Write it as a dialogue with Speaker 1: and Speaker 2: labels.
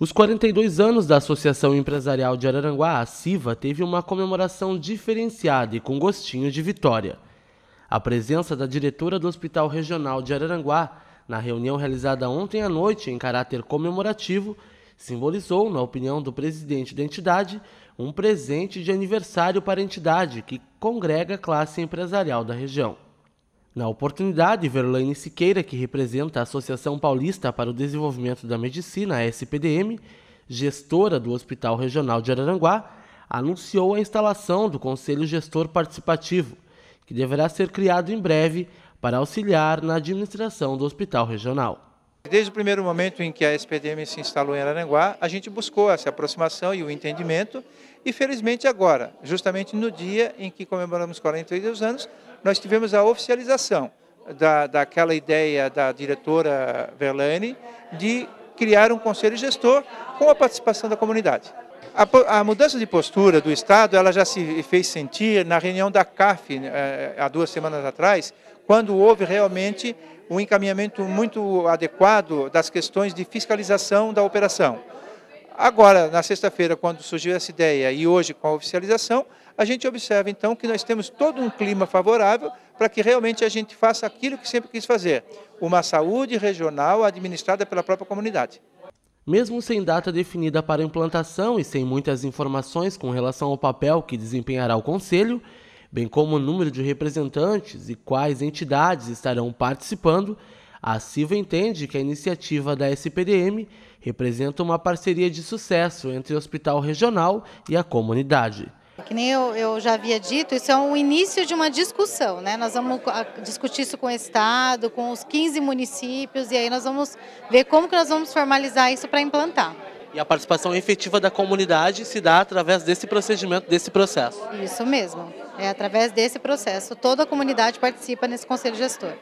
Speaker 1: Os 42 anos da Associação Empresarial de Araranguá, a CIVA, teve uma comemoração diferenciada e com gostinho de vitória. A presença da diretora do Hospital Regional de Araranguá, na reunião realizada ontem à noite em caráter comemorativo, simbolizou, na opinião do presidente da entidade, um presente de aniversário para a entidade que congrega a classe empresarial da região. Na oportunidade, Verlaine Siqueira, que representa a Associação Paulista para o Desenvolvimento da Medicina, SPDM, gestora do Hospital Regional de Araranguá, anunciou a instalação do Conselho Gestor Participativo, que deverá ser criado em breve para auxiliar na administração do Hospital Regional.
Speaker 2: Desde o primeiro momento em que a SPDM se instalou em Araranguá, a gente buscou essa aproximação e o entendimento, e felizmente agora, justamente no dia em que comemoramos 42 anos, nós tivemos a oficialização da, daquela ideia da diretora Verlaine de criar um conselho gestor com a participação da comunidade. A, a, mudança de postura do Estado ela já se fez sentir na reunião da CAF eh, há duas semanas atrás, quando houve realmente um encaminhamento muito adequado das questões de fiscalização da operação. Agora, na sexta-feira, quando surgiu essa ideia e hoje com a oficialização, a gente observa então que nós temos todo um clima favorável para que realmente a gente faça aquilo que sempre quis fazer: uma saúde regional administrada pela própria comunidade.
Speaker 1: Mesmo sem data definida para implantação e sem muitas informações com relação ao papel que desempenhará o Conselho, bem como o número de representantes e quais entidades estarão participando, a Silva entende que a iniciativa da SPDM representa uma parceria de sucesso entre o hospital regional e a comunidade.
Speaker 3: Que nem eu, eu, já havia dito, isso é o início de uma discussão, né? Nós vamos discutir isso com o Estado, com os 15 municípios, e aí nós vamos ver como que nós vamos formalizar isso para implantar.
Speaker 1: E a participação efetiva da comunidade se dá através desse procedimento, desse processo.
Speaker 3: Isso mesmo, é através desse processo. Toda a comunidade participa nesse conselho gestor.